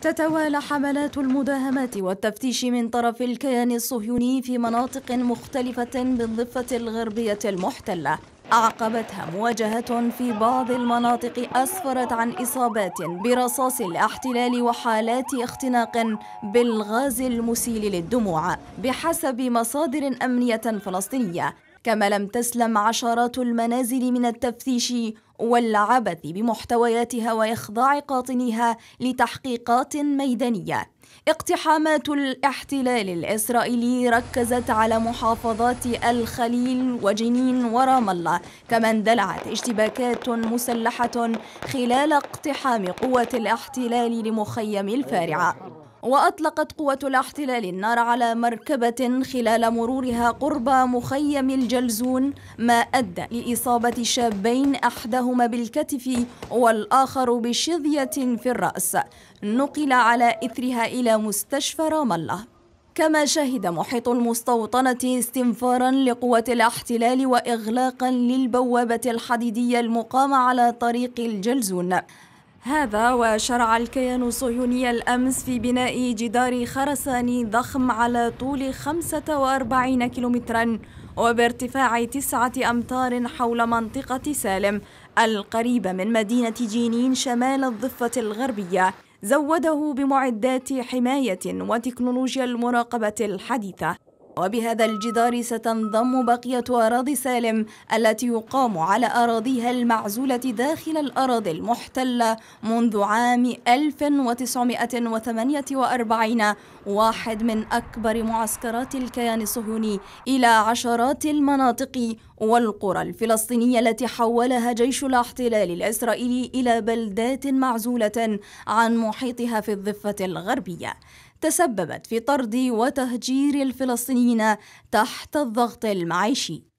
تتوالى حملات المداهمات والتفتيش من طرف الكيان الصهيوني في مناطق مختلفة بالضفة الغربية المحتلة أعقبتها مواجهة في بعض المناطق أسفرت عن إصابات برصاص الاحتلال وحالات اختناق بالغاز المسيل للدموع بحسب مصادر أمنية فلسطينية كما لم تسلم عشرات المنازل من التفتيش والعبث بمحتوياتها وإخضاع قاطنيها لتحقيقات ميدانية اقتحامات الاحتلال الإسرائيلي ركزت على محافظات الخليل وجنين ورام الله كما اندلعت اشتباكات مسلحة خلال اقتحام قوة الاحتلال لمخيم الفارعة وأطلقت قوة الاحتلال النار على مركبة خلال مرورها قرب مخيم الجلزون ما أدى لإصابة شابين أحدهما بالكتف والآخر بشظية في الرأس نقل على إثرها إلى مستشفى رام الله كما شهد محيط المستوطنة استنفارا لقوة الاحتلال وإغلاقا للبوابة الحديدية المقامة على طريق الجلزون هذا وشرع الكيان الصهيوني الأمس في بناء جدار خرساني ضخم على طول 45 كيلومترا وبارتفاع تسعة أمتار حول منطقة سالم القريبة من مدينة جنين شمال الضفة الغربية زوده بمعدات حماية وتكنولوجيا المراقبة الحديثة وبهذا الجدار ستنضم بقية أراضي سالم التي يقام على أراضيها المعزولة داخل الأراضي المحتلة منذ عام 1948 واحد من أكبر معسكرات الكيان الصهيوني إلى عشرات المناطق والقرى الفلسطينية التي حولها جيش الاحتلال الإسرائيلي إلى بلدات معزولة عن محيطها في الضفة الغربية تسببت في طرد وتهجير الفلسطينيين تحت الضغط المعيشي